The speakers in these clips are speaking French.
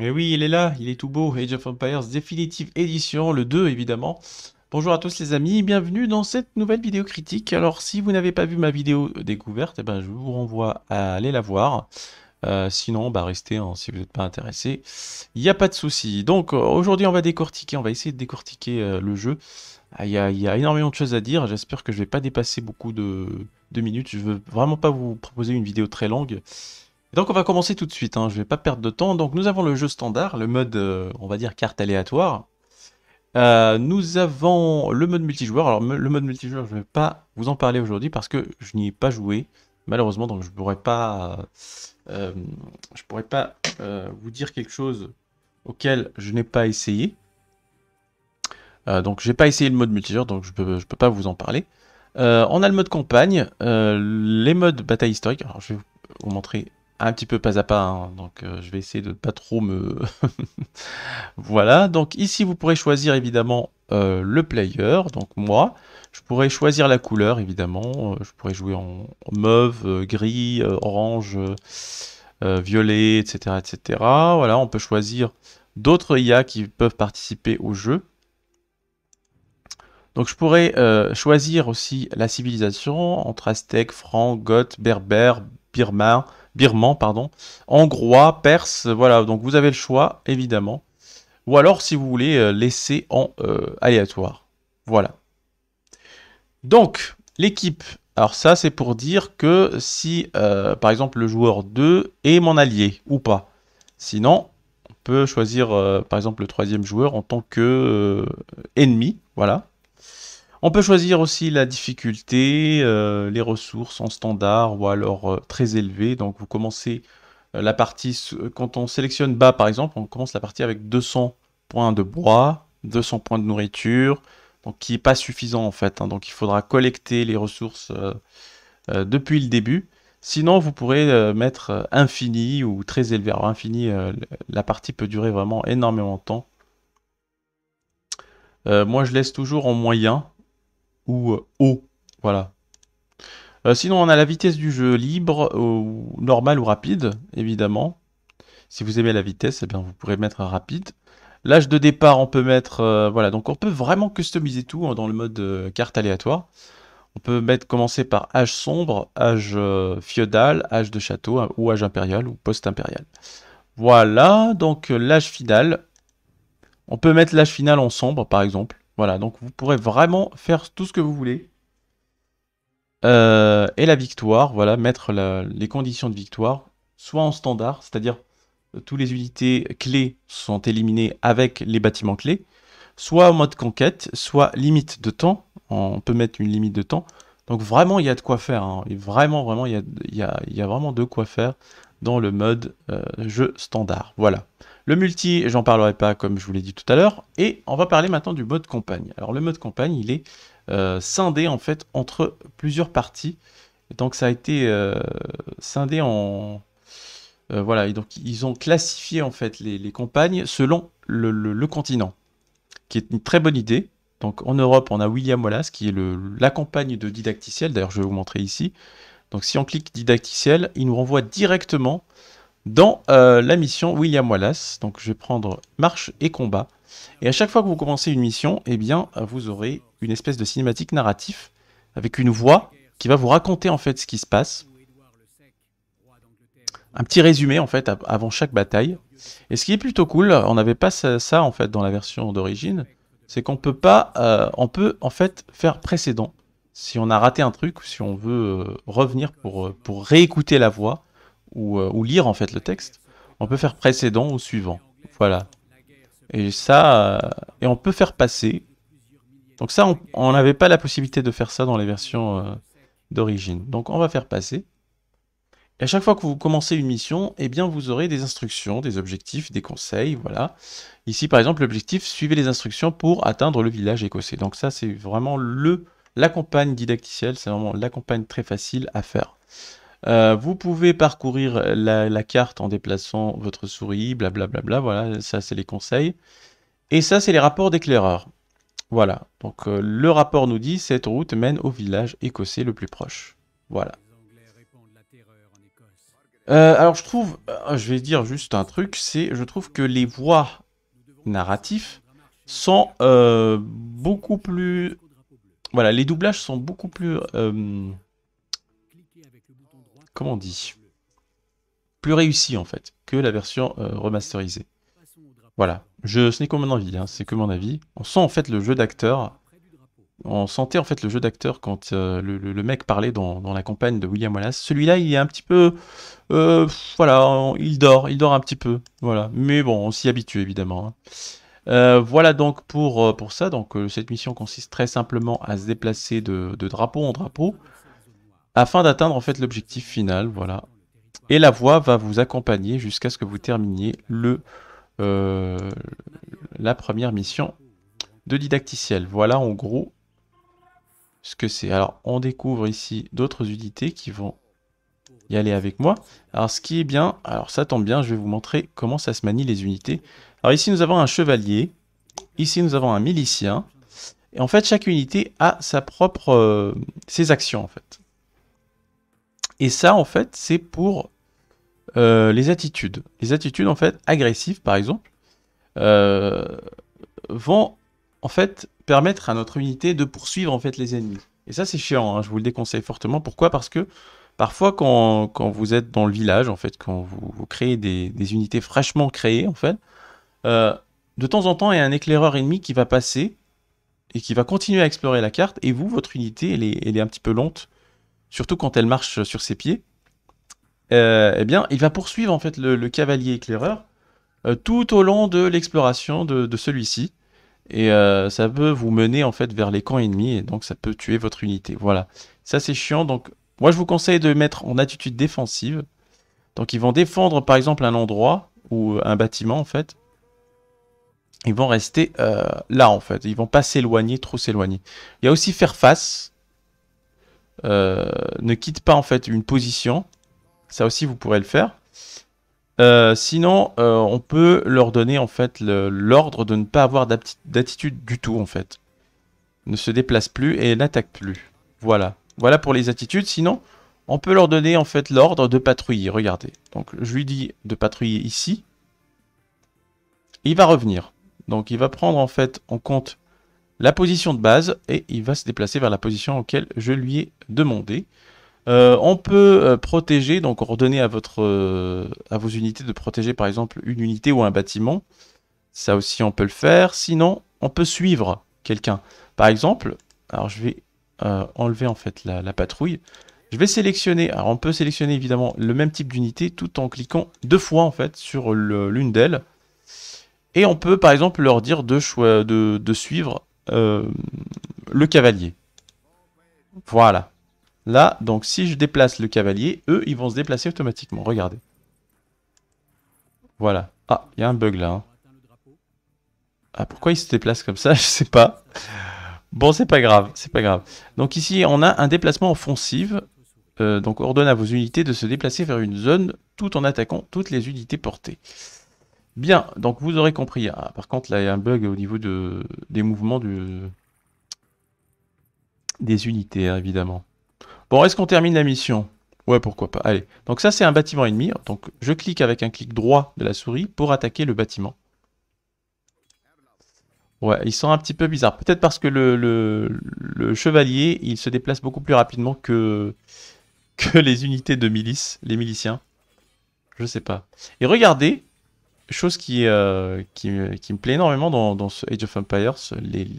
Et oui, il est là, il est tout beau, Age of Empires définitive édition, le 2 évidemment. Bonjour à tous les amis, bienvenue dans cette nouvelle vidéo critique. Alors si vous n'avez pas vu ma vidéo découverte, eh ben, je vous renvoie à aller la voir. Euh, sinon, bah, restez hein, si vous n'êtes pas intéressé, il n'y a pas de souci. Donc euh, aujourd'hui on va décortiquer, on va essayer de décortiquer euh, le jeu. Ah, il y, a, énormément de choses à dire, j'espère que je ne vais pas dépasser beaucoup de, minutes. Je ne veux vraiment pas vous proposer une vidéo très longue donc on va commencer tout de suite, hein. je ne vais pas perdre de temps. Donc nous avons le jeu standard, le mode, euh, on va dire, carte aléatoire. Euh, nous avons le mode multijoueur. Alors le mode multijoueur, je ne vais pas vous en parler aujourd'hui parce que je n'y ai pas joué, malheureusement, donc je pourrais pas, euh, je pourrais pas vous dire quelque chose auquel je n'ai pas essayé. donc je n'ai pas essayé le mode multijoueur, donc je ne peux pas vous en parler. on a le mode campagne, les modes bataille historique. Alors je vais vous montrer un petit peu pas à pas, hein, donc euh, je vais essayer de pas trop me... voilà, donc ici vous pourrez choisir évidemment euh, le player, donc moi, je pourrais choisir la couleur évidemment, euh, je pourrais jouer en mauve, gris, orange, violet, etc., etc. Voilà, on peut choisir d'autres IA qui peuvent participer au jeu. Donc je pourrais choisir aussi la civilisation entre aztèques, franc, goth, berbère, birman birman, pardon, hongrois, perse, voilà, donc vous avez le choix, évidemment. Ou alors, si vous voulez, euh, laisser en euh, aléatoire. Voilà. Donc, l'équipe. Alors ça, c'est pour dire que si, euh, par exemple, le joueur 2 est mon allié ou pas. Sinon, on peut choisir, par exemple, le troisième joueur en tant que ennemi, voilà. On peut choisir aussi la difficulté, euh, les ressources en standard ou alors euh, très élevées. Donc vous commencez euh, la partie, quand on sélectionne bas par exemple, on commence la partie avec 200 points de bois, 200 points de nourriture, donc qui n'est pas suffisant en fait. Hein. donc il faudra collecter les ressources depuis le début. Sinon vous pourrez mettre infini ou très élevé. Alors infini, la partie peut durer vraiment énormément de temps. moi, je laisse toujours en moyen haut. Euh, voilà. Euh, sinon, on a la vitesse du jeu libre, ou normal ou rapide, évidemment. Si vous aimez la vitesse, eh bien, vous pourrez mettre rapide. L'âge de départ, on peut mettre... Euh, voilà, donc on peut vraiment customiser tout hein, dans le mode carte aléatoire. On peut mettre, commencer par âge sombre, âge féodal, âge de château, hein, ou âge impérial, ou post-impérial. Voilà, donc l'âge final. On peut mettre l'âge final en sombre, par exemple. Voilà, donc vous pourrez vraiment faire tout ce que vous voulez. Euh, et la victoire, voilà, mettre les conditions de victoire, soit en standard, c'est-à-dire euh, toutes les unités clés sont éliminées avec les bâtiments clés, soit en mode conquête, soit limite de temps, on peut mettre une limite de temps, donc vraiment il y a de quoi faire, hein. vraiment, vraiment, il y a, vraiment de quoi faire dans le mode euh, jeu standard, voilà. Le multi, j'en parlerai pas comme je vous l'ai dit tout à l'heure. Et on va parler maintenant du mode campagne. Alors le mode campagne, il est euh, scindé en fait entre plusieurs parties. donc ça a été euh, scindé en... Euh, voilà, et donc ils ont classifié en fait les, campagnes selon le, continent, qui est une très bonne idée. Donc en Europe, on a William Wallace, qui est la campagne de didacticiel, d'ailleurs je vais vous montrer ici. Donc si on clique didacticiel, il nous renvoie directement dans euh, la mission William Wallace. Donc je vais prendre marche et combat. Et à chaque fois que vous commencez une mission, eh bien, vous aurez une espèce de cinématique narratif avec une voix qui va vous raconter en fait ce qui se passe. Un petit résumé en fait avant chaque bataille. Et ce qui est plutôt cool, on n'avait pas ça, en fait dans la version d'origine, c'est qu'on peut pas, euh, on peut en fait faire précédent. Si on a raté un truc, si on veut euh, revenir pour, pour réécouter la voix, euh, ou, lire en fait le texte, on peut faire précédent ou suivant. Voilà. Et ça, euh, et on peut faire passer. Donc ça, on n'avait pas la possibilité de faire ça dans les versions euh, d'origine. Donc on va faire passer. Et à chaque fois que vous commencez une mission, eh bien vous aurez des instructions, des objectifs, des conseils, voilà. Ici par exemple l'objectif suivez les instructions pour atteindre le village écossais. Donc ça c'est vraiment le la campagne didacticielle, c'est vraiment la campagne très facile à faire. Euh, vous pouvez parcourir la, carte en déplaçant votre souris, blablabla. Bla bla voilà, ça c'est les conseils. Et ça c'est les rapports d'éclaireur. Voilà, donc euh, le rapport nous dit cette route mène au village écossais le plus proche. Voilà. Euh, alors je trouve, je vais dire juste un truc, c'est je trouve que les voix narratifs sont beaucoup plus... Voilà, les doublages sont beaucoup plus comment on dit, plus réussi en fait que la version euh, remasterisée. Voilà, je, ce n'est que mon avis, hein, c'est que mon avis. On sent en fait le jeu d'acteur, on sentait en fait le jeu d'acteur quand euh, le, mec parlait dans, la campagne de William Wallace. Celui-là, il est un petit peu, euh, voilà, il dort, il dort un petit peu, voilà. Mais bon, on s'y habitue évidemment. Hein. voilà donc pour, pour ça. Donc, cette mission consiste très simplement à se déplacer de, de drapeau en drapeau afin d'atteindre en fait l'objectif final, voilà. Et la voix va vous accompagner jusqu'à ce que vous terminiez le, euh, la première mission de didacticiel. Voilà en gros ce que c'est. Alors on découvre ici d'autres unités qui vont y aller avec moi. Alors ce qui est bien, alors ça tombe bien, je vais vous montrer comment ça se manie les unités. Alors ici nous avons un chevalier, ici nous avons un milicien, et en fait chaque unité a sa propre, euh, ses actions en fait. Et ça, en fait, c'est pour euh, les attitudes. Les attitudes, en fait, agressives, par exemple, euh, vont, en fait, permettre à notre unité de poursuivre, en fait, les ennemis. Et ça, c'est chiant, hein, je vous le déconseille fortement. Pourquoi Parce que parfois, quand, vous êtes dans le village, en fait, quand vous, créez des, unités fraîchement créées, en fait, euh, de temps en temps, il y a un éclaireur ennemi qui va passer et qui va continuer à explorer la carte, et vous, votre unité, elle est un petit peu lente surtout quand elle marche sur ses pieds, euh, eh bien, il va poursuivre en fait le, cavalier éclaireur euh, tout au long de l'exploration de, celui-ci. Et euh, ça peut vous mener en fait vers les camps ennemis et donc ça peut tuer votre unité. Voilà, ça c'est chiant. Donc moi je vous conseille de mettre en attitude défensive. Donc ils vont défendre par exemple un endroit ou un bâtiment en fait. Ils vont rester là en fait. Ils vont pas s'éloigner, trop s'éloigner. Il y a aussi faire face. Euh, ne quitte pas en fait une position. Ça aussi, vous pourrez le faire. Euh, sinon, euh, on peut leur donner en fait l'ordre de ne pas avoir d'attitude du tout en fait. Ne se déplace plus et n'attaque plus. Voilà. Voilà pour les attitudes. Sinon, on peut leur donner en fait l'ordre de patrouiller. Regardez. Donc je lui dis de patrouiller ici. Il va revenir. Donc il va prendre en fait en compte la position de base et il va se déplacer vers la position auquel je lui ai demandé. Euh, on peut euh, protéger, donc ordonner à, votre, euh, à vos unités de protéger par exemple une unité ou un bâtiment. Ça aussi on peut le faire. Sinon, on peut suivre quelqu'un. Par exemple, alors je vais enlever en fait la, patrouille. Je vais sélectionner, alors on peut sélectionner évidemment le même type d'unité tout en cliquant deux fois en fait sur l'une d'elles. Et on peut par exemple leur dire de, de, de suivre euh, le cavalier. Voilà. Là, donc si je déplace le cavalier, eux, ils vont se déplacer automatiquement. Regardez. Voilà. Ah, il y a un bug là. Hein. Ah, pourquoi ils se déplacent comme ça Je sais pas. Bon, c'est pas grave, c'est pas grave. Donc ici, on a un déplacement offensive. Euh, donc ordonne à vos unités de se déplacer vers une zone tout en attaquant toutes les unités portées. Bien, donc vous aurez compris. Ah, par contre, là, il y a un bug au niveau des mouvements des unités, hein, évidemment. Bon, est-ce qu'on termine la mission Ouais, pourquoi pas. Allez, donc ça, c'est un bâtiment ennemi. Donc, je clique avec un clic droit de la souris pour attaquer le bâtiment. Ouais, ils sont un petit peu bizarres. Peut-être parce que le, chevalier, il se déplace beaucoup plus rapidement que, que les unités de milice, les miliciens. Je sais pas. Et regardez, chose euh, qui, qui, me plaît énormément dans, ce Age of Empires,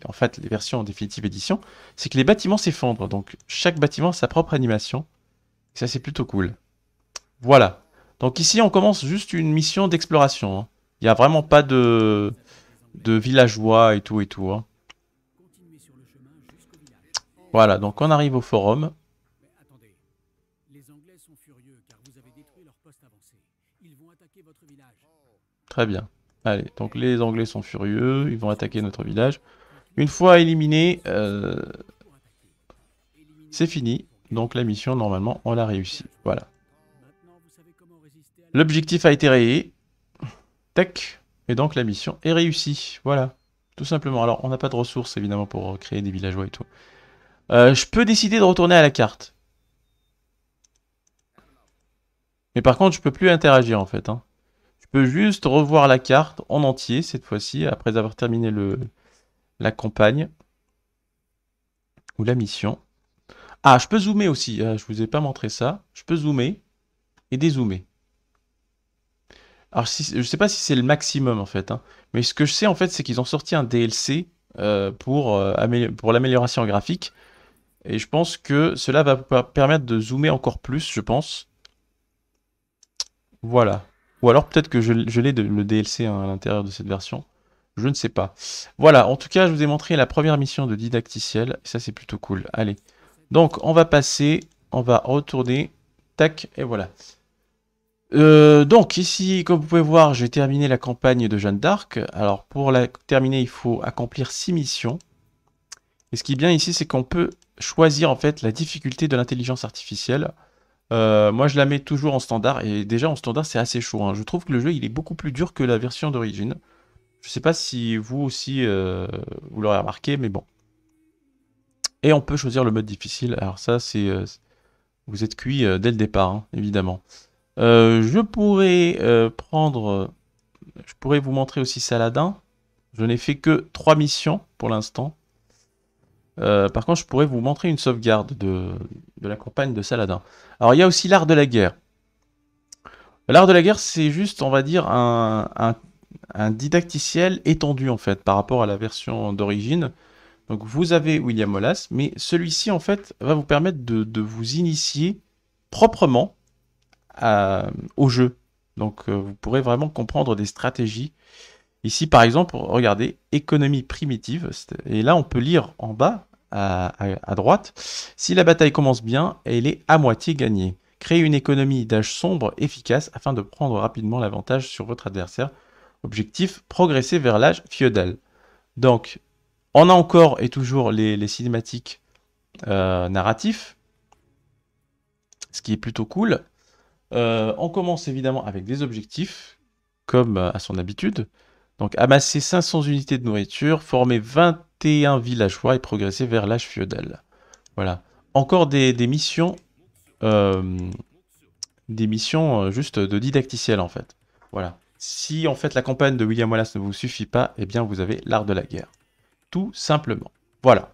en fait les versions en définitive édition, c'est que les bâtiments s'effondrent. Donc chaque bâtiment a sa propre animation. ça c'est plutôt cool. Voilà. Donc ici on commence juste une mission d'exploration. Hein. Il n'y a vraiment pas de, de villageois et tout et tout. Hein. Voilà, donc on arrive au forum. Très bien. Allez, donc les Anglais sont furieux, ils vont attaquer notre village. Une fois éliminé, euh, c'est fini. Donc la mission, normalement, on l'a réussi. Voilà. L'objectif a été rayé. Tac. Et donc la mission est réussie. Voilà. Tout simplement. Alors, on n'a pas de ressources, évidemment, pour créer des villageois et tout. Euh, je peux décider de retourner à la carte. Mais par contre, je peux plus interagir, en fait. Hein peux juste revoir la carte en entier cette fois-ci, après avoir terminé le, la campagne ou la mission. Ah, je peux zoomer aussi. Ah, je ne vous ai pas montré ça. Je peux zoomer et dézoomer. Alors, si, je ne sais pas si c'est le maximum en fait, hein. mais ce que je sais en fait, c'est qu'ils ont sorti un DLC euh, pour, euh, pour l'amélioration graphique. Et je pense que cela va permettre de zoomer encore plus, je pense. Voilà. Ou alors peut-être que je, l'ai le DLC hein, à l'intérieur de cette version. Je ne sais pas. Voilà, en tout cas, je vous ai montré la première mission de didacticiel. ça, c'est plutôt cool. Allez. Donc, on va passer. On va retourner. Tac, et voilà. Euh, donc ici, comme vous pouvez voir, j'ai terminé la campagne de Jeanne d'Arc. Alors pour la terminer, il faut accomplir 6 missions. Et ce qui est bien ici, c'est qu'on peut choisir en fait la difficulté de l'intelligence artificielle. Euh, moi, je la mets toujours en standard. Et déjà, en standard, c'est assez chaud. Hein. Je trouve que le jeu, il est beaucoup plus dur que la version d'origine. Je sais pas si vous aussi, euh, vous l'aurez remarqué, mais bon. Et on peut choisir le mode difficile. Alors ça, c'est... Euh, vous êtes cuit dès le départ, hein, évidemment. je pourrais prendre... Je pourrais vous montrer aussi Saladin. Je n'ai fait que trois missions pour l'instant. Euh, par contre, je pourrais vous montrer une sauvegarde de, la campagne de Saladin. Alors, il y a aussi l'art de la guerre. L'art de la guerre, c'est juste, on va dire, un, un, didacticiel étendu, en fait, par rapport à la version d'origine. Donc, vous avez William Wallace, mais celui-ci, en fait, va vous permettre de, vous initier proprement au jeu. Donc, euh, vous pourrez vraiment comprendre des stratégies. Ici, par exemple, regardez, économie primitive. Et là, on peut lire en bas à, droite. Si la bataille commence bien, elle est à moitié gagnée. Créez une économie d'âge sombre efficace afin de prendre rapidement l'avantage sur votre adversaire. Objectif, progresser vers l'âge féodal. Donc, on a encore et toujours les, cinématiques euh, narratifs, ce qui est plutôt cool. Euh, on commence évidemment avec des objectifs, comme euh, à son habitude. Donc, amasser 500 unités de nourriture, former 20 un villageois et progresser vers l'âge feudal. Voilà. Encore des, missions, des missions euh, euh, juste de didacticiel en fait. Voilà. Si en fait la campagne de William Wallace ne vous suffit pas, eh bien vous avez l'art de la guerre. Tout simplement. Voilà.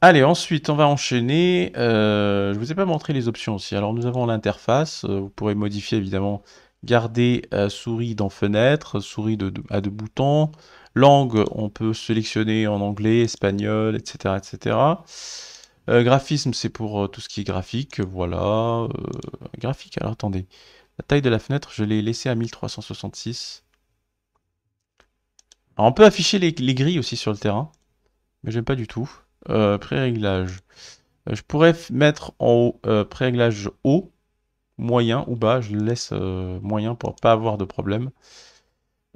Allez, ensuite, on va enchaîner. Euh, je ne vous ai pas montré les options aussi. Alors, nous avons l'interface. Vous pourrez modifier, évidemment, garder euh, souris dans fenêtre, souris à deux boutons. Langue, on peut sélectionner en anglais, espagnol, etc. etc. Euh, graphisme, c'est pour euh, tout ce qui est graphique, voilà. graphique, alors attendez. La taille de la fenêtre, je l'ai laissée à 1366. on peut afficher les, les, grilles aussi sur le terrain, mais j'aime pas du tout. pré-réglage. je pourrais mettre en haut pré-réglage haut, moyen ou bas, je laisse euh, moyen pour pas avoir de problème.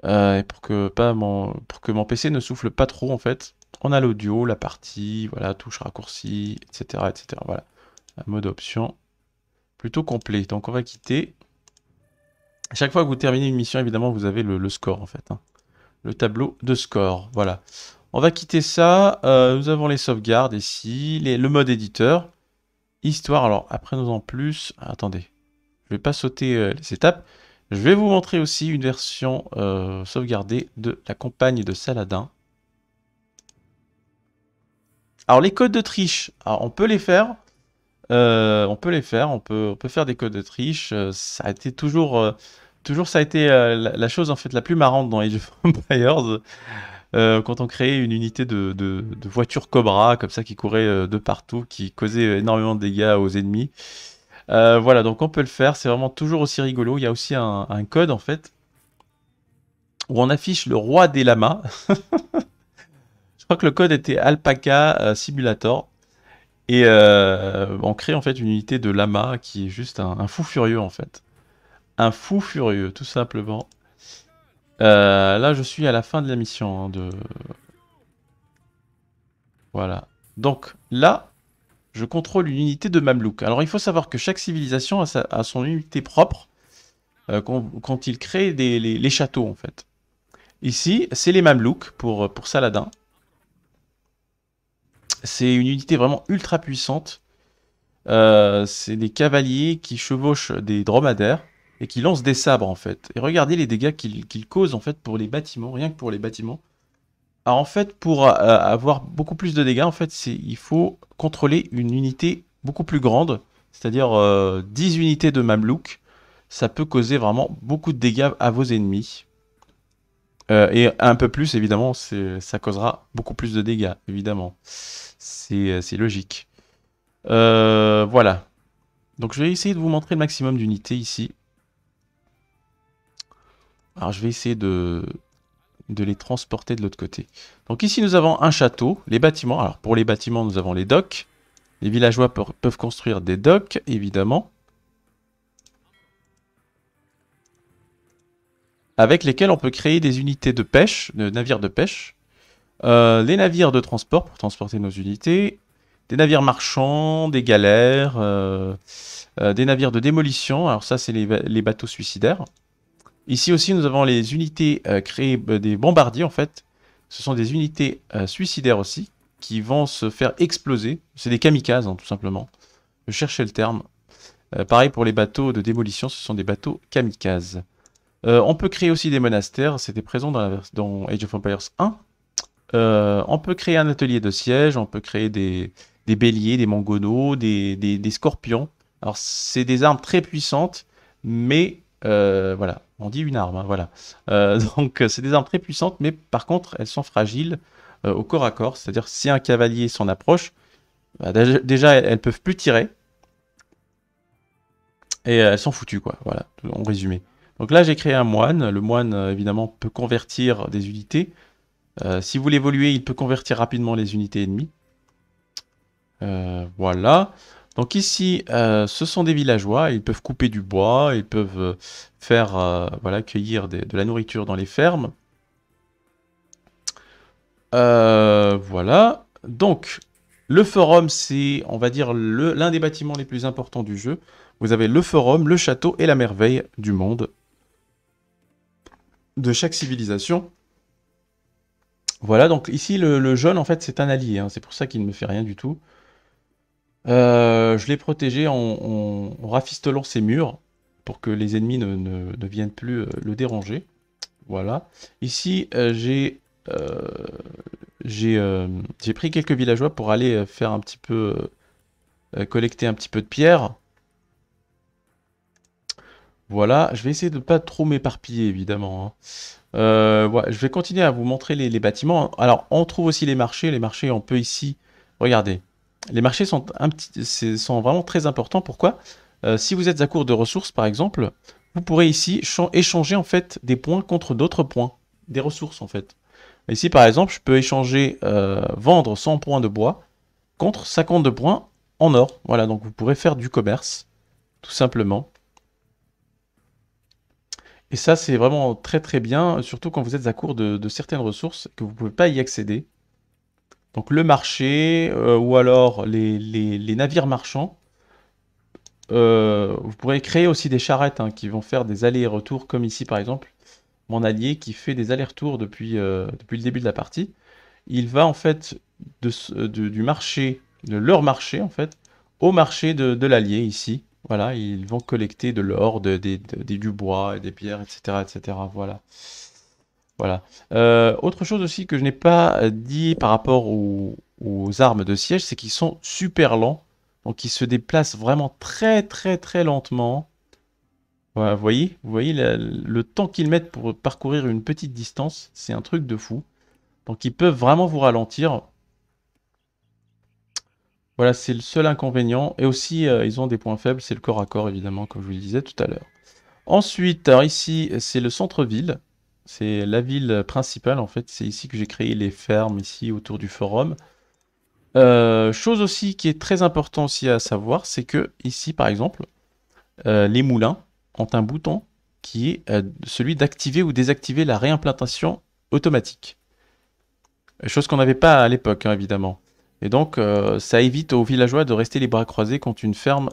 Euh, et pour que, pas mon, pour que mon PC ne souffle pas trop en fait. On a l'audio, la partie, voilà, touche raccourci, etc. etc. voilà. Un mode option plutôt complet. Donc on va quitter. chaque fois que vous terminez une mission, évidemment, vous avez le, score en fait. Hein. Le tableau de score. Voilà. On va quitter ça. Euh, nous avons les sauvegardes ici, le mode éditeur. Histoire, alors après nous en plus. Attendez. Je vais pas sauter euh, les étapes. Je vais vous montrer aussi une version euh, sauvegardée de la campagne de Saladin. Alors les codes de triche, euh, on peut les faire. on peut les faire, on peut, faire des codes de triche. ça a été toujours, toujours ça a été la, chose en fait la plus marrante dans Age of Empires. quand on créait une unité de, voitures voiture Cobra, comme ça, qui courait de partout, qui causait énormément de dégâts aux ennemis. Euh, voilà, donc on peut le faire, c'est vraiment toujours aussi rigolo. Il y a aussi un, code en fait, où on affiche le roi des lamas. Je crois que le code était Alpaca euh, Simulator. Et euh, on crée en fait une unité de lama qui est juste un, fou furieux en fait. Un fou furieux, tout simplement. là, je suis à la fin de la mission. Hein, de... Voilà. Donc là, je contrôle une unité de Mamelouk. Alors il faut savoir que chaque civilisation a, son unité propre euh, quand, il crée les, châteaux en fait. Ici, c'est les Mamelouks pour, pour Saladin. C'est une unité vraiment ultra puissante. Euh, c'est des cavaliers qui chevauchent des dromadaires et qui lancent des sabres en fait. Et regardez les dégâts qu'ils causent en fait pour les bâtiments, rien que pour les bâtiments. Alors, ah, en fait, pour euh, avoir beaucoup plus de dégâts, en fait, il faut contrôler une unité beaucoup plus grande, c'est-à-dire 10 euh, unités de Mamelouk. Ça peut causer vraiment beaucoup de dégâts à vos ennemis. Euh, et un peu plus, évidemment, ça causera beaucoup plus de dégâts, évidemment. C'est logique. voilà. Donc je vais essayer de vous montrer le maximum d'unités ici. Alors je vais essayer de, de les transporter de l'autre côté. Donc ici, nous avons un château, les bâtiments. Alors pour les bâtiments, nous avons les docks. Les villageois peuvent construire des docks, évidemment. Avec lesquels on peut créer des unités de pêche, de navires de pêche. Euh, les navires de transport pour transporter nos unités. Des navires marchands, des galères, euh, euh, des navires de démolition. Alors ça, c'est les bateaux suicidaires. Ici aussi, nous avons les unités euh, créées bah, des bombardiers, en fait. Ce sont des unités euh, suicidaires aussi, qui vont se faire exploser. C'est des kamikazes, hein, tout simplement. Je cherchais le terme. Euh, pareil pour les bateaux de démolition, ce sont des bateaux kamikazes. on peut créer aussi des monastères, c'était présent dans, Age of Empires 1. on peut créer un atelier de siège, on peut créer des, béliers, des mangonos, des, scorpions. Alors, c'est des armes très puissantes, mais voilà, on dit une arme, hein, voilà. Euh, donc euh, c'est des armes très puissantes, mais par contre elles sont fragiles euh, au corps à corps. C'est-à-dire si un cavalier s'en approche, bah, déjà elles, peuvent plus tirer. Et elles sont foutues, quoi. Voilà, en résumé. Donc là j'ai créé un moine. Le moine évidemment peut convertir des unités. si vous l'évoluez, il peut convertir rapidement les unités ennemies. voilà. Donc ici, euh, ce sont des villageois, ils peuvent couper du bois, ils peuvent euh, faire, euh, voilà, cueillir de la nourriture dans les fermes. voilà, donc le forum, c'est, on va dire, l'un des bâtiments les plus importants du jeu. Vous avez le forum, le château et la merveille du monde de chaque civilisation. Voilà, donc ici, le, jaune, jeune, en fait, c'est un allié. Hein. C'est pour ça qu'il ne me fait rien du tout. Euh, je l'ai protégé en, rafistolant ses murs pour que les ennemis ne, viennent plus euh, le déranger. Voilà. Ici, euh, j'ai j'ai pris quelques villageois pour aller faire un petit peu collecter un petit peu de pierres. Voilà, je vais essayer de ne pas trop m'éparpiller évidemment. Hein. je vais continuer à vous montrer les, les, bâtiments. Alors, on trouve aussi les marchés. Les marchés, on peut ici, regardez, les marchés sont, vraiment très importants. Pourquoi euh, Si vous êtes à court de ressources, par exemple, vous pourrez ici échanger en fait des points contre d'autres points, des ressources en fait. Ici, par exemple, je peux échanger, euh, vendre 100 points de bois contre 52 points en or. Voilà, donc vous pourrez faire du commerce, tout simplement. Et ça, c'est vraiment très très bien, surtout quand vous êtes à court de certaines ressources que vous ne pouvez pas y accéder. Donc le marché euh, ou alors les, navires marchands. Euh, vous pourrez créer aussi des charrettes hein, qui vont faire des allers-retours, comme ici par exemple, mon allié qui fait des allers-retours depuis, euh, depuis le début de la partie. Il va en fait de, du marché, de leur marché en fait, au marché de, de l'allié ici. Voilà, ils vont collecter de l'or, du bois, et des pierres, etc. etc. voilà. Voilà. Euh, autre chose aussi que je n'ai pas dit par rapport aux, armes de siège, c'est qu'ils sont super lents. Donc ils se déplacent vraiment très très très lentement. vous voyez, vous voyez le temps qu'ils mettent pour parcourir une petite distance, c'est un truc de fou. Donc ils peuvent vraiment vous ralentir. Voilà, c'est le seul inconvénient. Et aussi, euh, ils ont des points faibles, c'est le corps à corps évidemment, comme je vous le disais tout à l'heure. Ensuite, alors ici, c'est le centre-ville. C'est la ville principale, en fait. C'est ici que j'ai créé les fermes, ici, autour du forum. Euh, chose aussi qui est très important aussi à savoir, c'est que ici, par exemple, euh, les moulins ont un bouton qui est euh, celui d'activer ou désactiver la réimplantation automatique. Chose qu'on n'avait pas à l'époque, hein, évidemment. Et donc, ça évite aux villageois de rester les bras croisés quand une ferme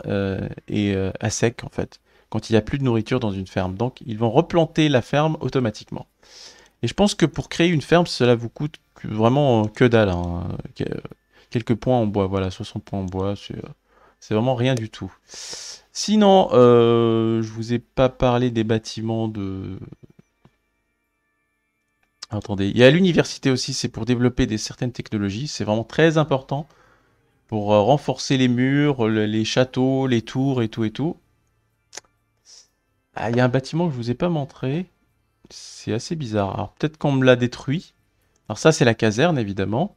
est à sec, en fait quand il n'y a plus de nourriture dans une ferme. Donc ils vont replanter la ferme automatiquement. Et je pense que pour créer une ferme, cela vous coûte vraiment euh, que dalle. Hein. Quelques points en bois, voilà, 60 points en bois, euh, c'est vraiment rien du tout. Sinon, je euh, je vous ai pas parlé des bâtiments de... Attendez, il y a l'université aussi, c'est pour développer des certaines technologies, c'est vraiment très important pour renforcer les murs, les châteaux, les tours et tout et tout. Ah, il y a un bâtiment que je vous ai pas montré. C'est assez bizarre. Alors peut-être qu'on me l'a détruit. Alors ça, c'est la caserne, évidemment.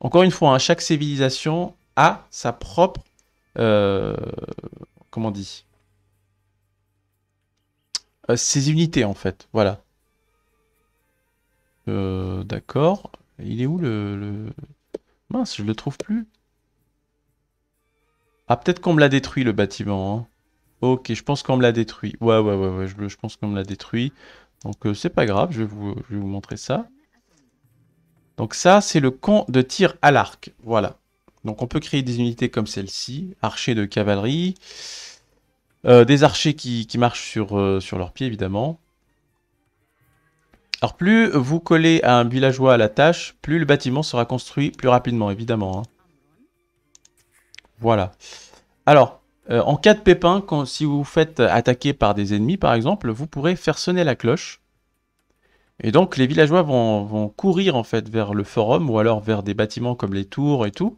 Encore une fois, hein, chaque civilisation a sa propre... Euh, comment on dit euh, Ses unités, en fait. Voilà. Euh, d'accord. Il est où le, Mince, je le trouve plus. Ah, peut-être qu'on me l'a détruit, le bâtiment. Hein. Ok, je pense qu'on me l'a détruit. Ouais, ouais, ouais, ouais je, pense qu'on me l'a détruit. Donc euh, c'est pas grave, je vais, vous, montrer ça. Donc ça, c'est le camp de tir à l'arc. Voilà. Donc on peut créer des unités comme celle-ci, archers de cavalerie, euh, des archers qui, marchent euh, sur, leurs pieds évidemment. Alors plus vous collez un villageois à la tâche, plus le bâtiment sera construit plus rapidement évidemment. Hein. Voilà. Alors, euh, en cas de pépin, si vous vous faites attaquer par des ennemis, par exemple, vous pourrez faire sonner la cloche. Et donc, les villageois vont, courir, en fait, vers le forum ou alors vers des bâtiments comme les tours et tout.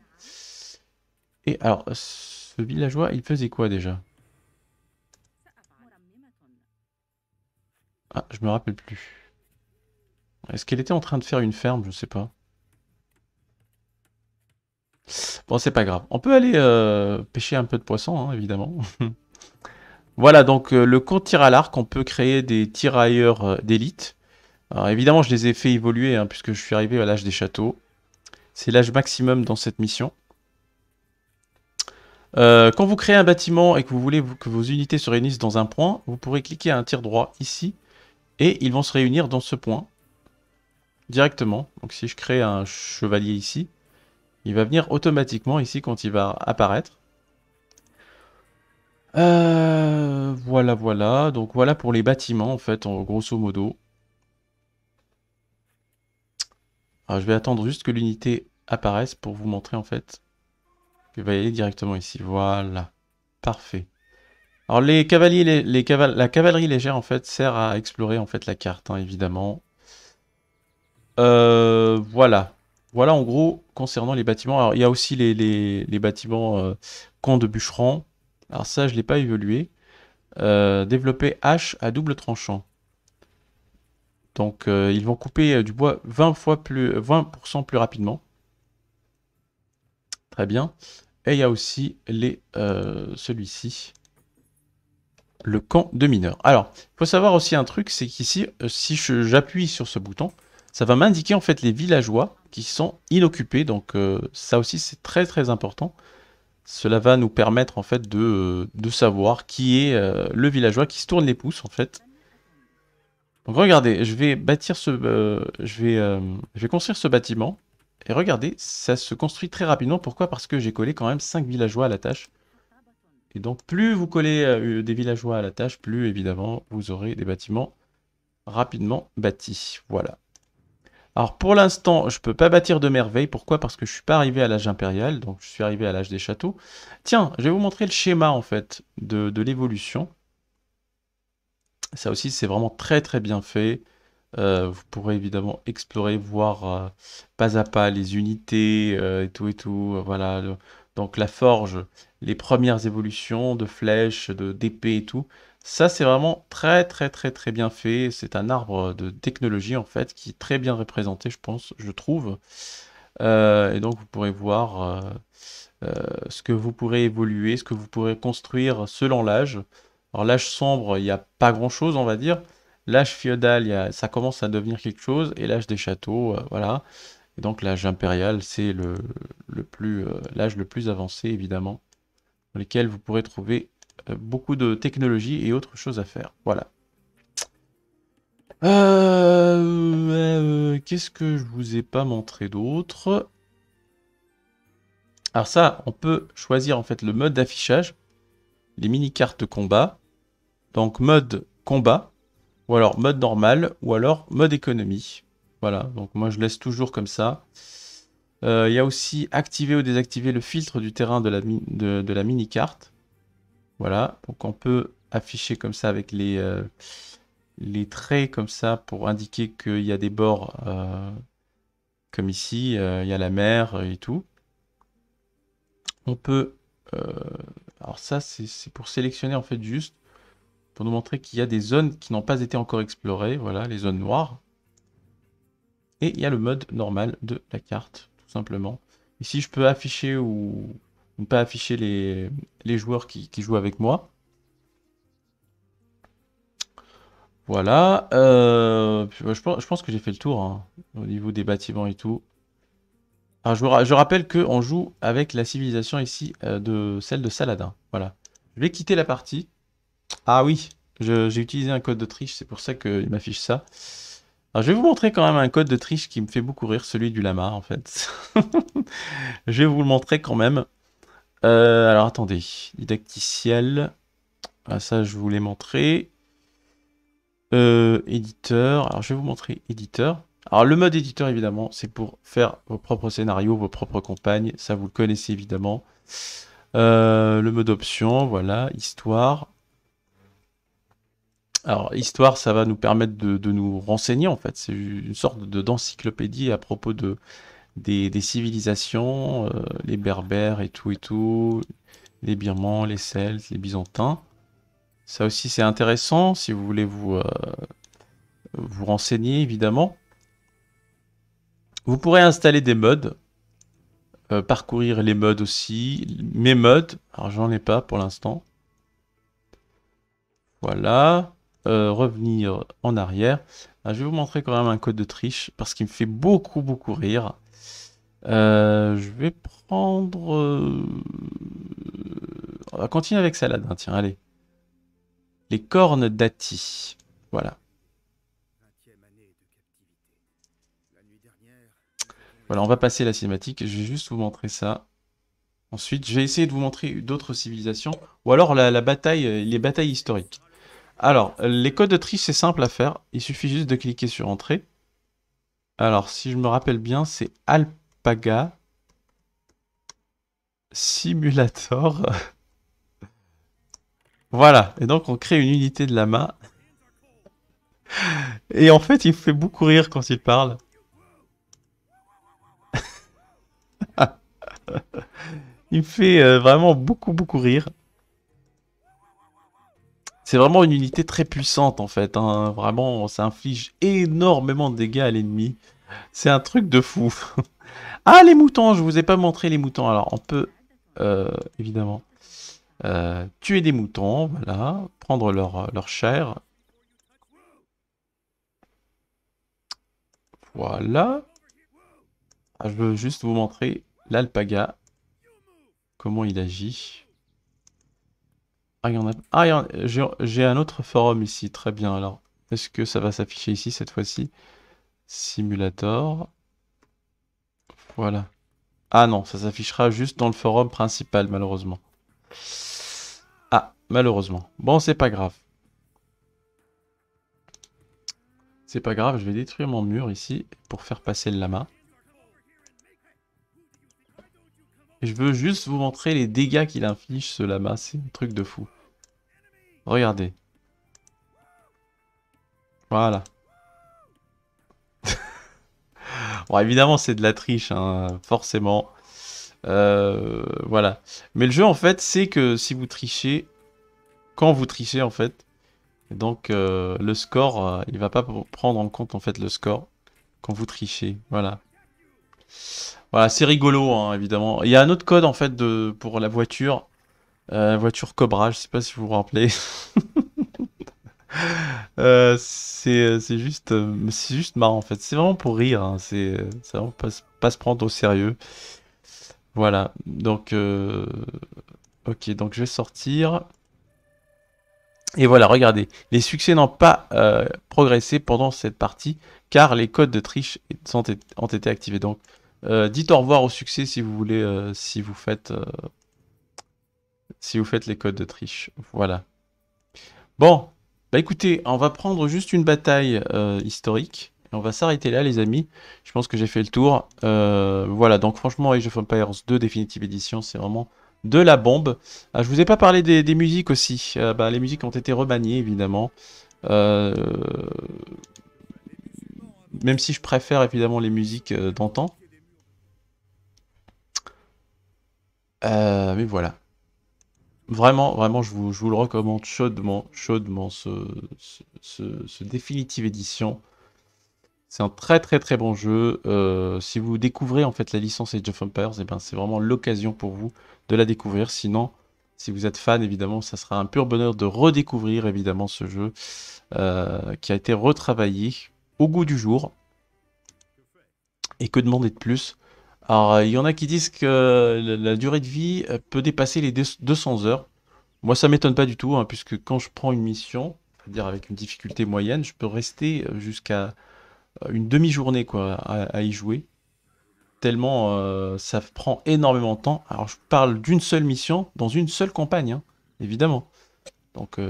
Et alors, ce villageois, il faisait quoi déjà Ah, je me rappelle plus. Est-ce qu'elle était en train de faire une ferme Je ne sais pas. Bon, c'est pas grave. On peut aller euh, pêcher un peu de poisson, hein, évidemment. voilà, donc euh, le compte tir à l'arc, on peut créer des tirailleurs euh, d'élite. Alors évidemment, je les ai fait évoluer, hein, puisque je suis arrivé à l'âge des châteaux. C'est l'âge maximum dans cette mission. quand vous créez un bâtiment et que vous voulez que vos unités se réunissent dans un point, vous pourrez cliquer à un tir droit ici, et ils vont se réunir dans ce point directement. Donc si je crée un chevalier ici, il va venir automatiquement ici quand il va apparaître. Euh, voilà, voilà. Donc voilà pour les bâtiments, en fait, en grosso modo. je vais attendre juste que l'unité apparaisse pour vous montrer, en fait. Il va y aller directement ici. Voilà. Parfait. Alors, les cavaliers, les, la cavalerie légère, en fait, sert à explorer, en fait, la carte, hein, évidemment. Euh, voilà. Voilà en gros concernant les bâtiments. Alors il y a aussi les, bâtiments euh, camp de bûcherons. Alors ça je ne l'ai pas évolué. Euh, développer h à double tranchant. Donc euh, ils vont couper euh, du bois 20 fois plus 20% plus rapidement. Très bien. Et il y a aussi les celui-ci. Le camp de mineurs. Alors, il faut savoir aussi un truc, c'est qu'ici, si j'appuie sur ce bouton, ça va m'indiquer en fait les villageois qui sont inoccupés. Donc euh, ça aussi c'est très très important. Cela va nous permettre en fait de, euh, de savoir qui est euh, le villageois qui se tourne les pouces en fait. Donc regardez, je vais bâtir ce, je vais, je vais construire ce bâtiment et regardez, ça se construit très rapidement. Pourquoi Parce que j'ai collé quand même cinq villageois à la tâche. Et donc plus vous collez des villageois à la tâche, plus évidemment vous aurez des bâtiments rapidement bâtis. Voilà. Alors pour l'instant, je peux pas bâtir de merveille. Pourquoi Parce que je suis pas arrivé à l'âge impérial, donc je suis arrivé à l'âge des châteaux. Tiens, je vais vous montrer le schéma en fait de, l'évolution. Ça aussi, c'est vraiment très très bien fait. Euh, vous pourrez évidemment explorer, voir euh, pas à pas les unités euh, et tout et tout. voilà, donc la forge, les premières évolutions de flèches, de d'épées et tout. Ça, c'est vraiment très, très, très, très bien fait. C'est un arbre de technologie, en fait, qui est très bien représenté, je pense, je trouve. Euh, et donc, vous pourrez voir euh, euh, ce que vous pourrez évoluer, ce que vous pourrez construire selon l'âge. Alors, l'âge sombre, il n'y a pas grand-chose, on va dire. L'âge féodal, ça commence à devenir quelque chose. Et l'âge des châteaux, voilà. Et donc, l'âge impérial, c'est le, plus l'âge le plus avancé, évidemment, dans lequel vous pourrez trouver euh, beaucoup de technologies et autres choses à faire. Voilà. Euh, euh, qu'est-ce que je vous ai pas montré d'autre Alors ça, on peut choisir en fait le mode d'affichage, les mini-cartes combat, donc mode combat, ou alors mode normal, ou alors mode économie. Voilà, donc moi je laisse toujours comme ça. Il y a aussi activer ou désactiver le filtre du terrain de la, de la mini-carte. Voilà, donc on peut afficher comme ça avec les, euh, les traits comme ça pour indiquer qu'il y a des bords euh, comme ici, euh, il y a la mer et tout. On peut, alors ça c'est pour sélectionner en fait juste, pour nous montrer qu'il y a des zones qui n'ont pas été encore explorées, voilà, les zones noires. Et il y a le mode normal de la carte, tout simplement. Ici je peux afficher ou ne pas afficher les, joueurs qui, jouent avec moi. Voilà, euh, je, pense, que j'ai fait le tour hein, au niveau des bâtiments et tout. je, je, rappelle qu'on joue avec la civilisation ici, euh, de celle de Saladin. Voilà. Je vais quitter la partie. Ah oui, j'ai utilisé un code de triche, c'est pour ça qu'il m'affiche ça. Alors, je vais vous montrer quand même un code de triche qui me fait beaucoup rire, celui du lama en fait. je vais vous le montrer quand même. Euh, alors attendez, didacticiel. Ah, ça, je vous l'ai montré. Euh, éditeur. Alors, je vais vous montrer éditeur. Alors, le mode éditeur, évidemment, c'est pour faire vos propres scénarios, vos propres compagnes. Ça, vous le connaissez, évidemment. Euh, le mode option, voilà, histoire. Alors, histoire, ça va nous permettre de, de nous renseigner, en fait. C'est une sorte d'encyclopédie à propos de, des, civilisations, euh, les Berbères et tout et tout, les Birmans, les Celtes, les Byzantins. Ça aussi c'est intéressant si vous voulez vous, euh, vous renseigner évidemment. Vous pourrez installer des modes, euh, parcourir les modes aussi, mes modes, alors j'en ai pas pour l'instant. Voilà, revenir en arrière. Ah, je vais vous montrer quand même un code de triche parce qu'il me fait beaucoup beaucoup rire. Euh, je vais prendre... Euh, on va continuer avec salade, hein, tiens, allez. Les cornes d'Ati. Voilà. Voilà, on va passer la cinématique. Je vais juste vous montrer ça. Ensuite, je vais essayer de vous montrer d'autres civilisations. Ou alors la, bataille, les batailles historiques. Alors, les codes de triche, c'est simple à faire. Il suffit juste de cliquer sur Entrée. Alors, si je me rappelle bien, c'est Alp Paga Simulator. voilà, et donc on crée une unité de lama Et en fait, il fait beaucoup rire quand il parle. il me fait euh, vraiment beaucoup beaucoup rire. C'est vraiment une unité très puissante en fait. Hein. Vraiment, ça inflige énormément de dégâts à l'ennemi. C'est un truc de fou. ah, les moutons, je vous ai pas montré les moutons. Alors, on peut, euh, évidemment, euh, tuer des moutons, voilà, prendre leur, euh, chair. Voilà. Ah, je veux juste vous montrer l'alpaga, comment il agit. Ah, y en Ah, j'ai un autre forum ici, très bien. Alors, est-ce que ça va s'afficher ici cette fois-ci Simulator. Voilà. Ah non, ça s'affichera juste dans le forum principal, malheureusement. Ah, malheureusement. Bon, c'est pas grave. C'est pas grave, je vais détruire mon mur ici pour faire passer le lama. je veux juste vous montrer les dégâts qu'il inflige ce lama, c'est un truc de fou. Regardez. Voilà. Bon, évidemment, c'est de la triche, hein, forcément. Euh, voilà. Mais le jeu, en fait, c'est que si vous trichez, quand vous trichez, en fait, donc euh, le score, euh, il va pas prendre en compte, en fait, le score quand vous trichez. Voilà. Voilà, c'est rigolo, hein, évidemment. Il y a un autre code, en fait, de, pour la voiture. voiture Cobra, je sais pas si vous vous rappelez. Euh, euh, c'est juste, euh, c'est juste marrant en fait. C'est vraiment pour rire. Hein. C'est vraiment pas, se prendre au sérieux. Voilà. Donc, ok. Donc je vais sortir. Et voilà, regardez, les succès n'ont pas progressé pendant cette partie, car les codes de triche ont été activés. Donc, dites au revoir au succès si vous voulez, si vous faites, si vous faites les codes de triche. Voilà. Bon, bah écoutez, on va prendre juste une bataille euh, historique. Et on va s'arrêter là, les amis. Je pense que j'ai fait le tour. Euh, voilà, donc franchement, Age of Empires 2 Definitive Edition, c'est vraiment de la bombe. Ah, je vous ai pas parlé des, musiques aussi. Ah, bah, les musiques ont été remaniées, évidemment. Euh, même si je préfère, évidemment, les musiques d'antan. mais voilà. Vraiment, vraiment, je vous, le recommande chaudement, chaudement, ce, ce, ce, Definitive C'est un très très très bon jeu. Euh, si vous découvrez en fait la licence Age of Empires, et eh ben, c'est vraiment l'occasion pour vous de la découvrir. Sinon, si vous êtes fan, évidemment, ça sera un pur bonheur de redécouvrir évidemment ce jeu euh, qui a été retravaillé au goût du jour. Et que demander de plus alors, euh, il y en a qui disent que la durée de vie euh, peut dépasser les 200 heures. Moi, ça m'étonne pas du tout, hein, puisque quand je prends une mission, cest à dire avec une difficulté moyenne, je peux rester euh, jusqu'à une demi-journée quoi à, y jouer. Tellement ça prend énormément de temps. Alors, je parle d'une seule mission dans une seule campagne, hein, évidemment. Donc,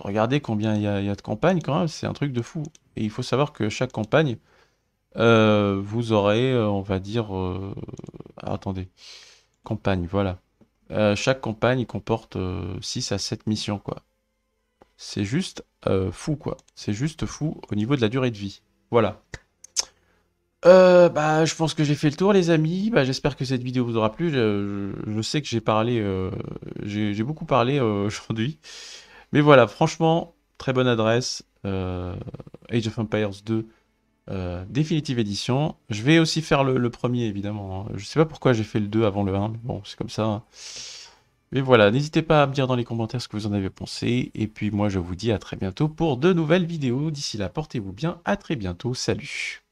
regardez combien il y, a de campagnes quand même, c'est un truc de fou. Et il faut savoir que chaque campagne euh, vous aurez, euh, on va dire, euh, attendez, campagne, voilà. chaque campagne comporte 6 à 7 missions, quoi. C'est juste fou, quoi. C'est juste fou au niveau de la durée de vie. Voilà. bah, je pense que j'ai fait le tour, les amis. Bah, J'espère que cette vidéo vous aura plu. Je, je sais que j'ai parlé, j'ai beaucoup parlé aujourd'hui. Mais voilà, franchement, très bonne adresse. Age of Empires 2 euh, définitive édition, Je vais aussi faire le, le premier, évidemment. Hein. Je sais pas pourquoi j'ai fait le 2 avant le 1, mais bon, c'est comme ça. Hein. Mais voilà, n'hésitez pas à me dire dans les commentaires ce que vous en avez pensé. Et puis moi, je vous dis à très bientôt pour de nouvelles vidéos. D'ici là, portez-vous bien. À très bientôt. Salut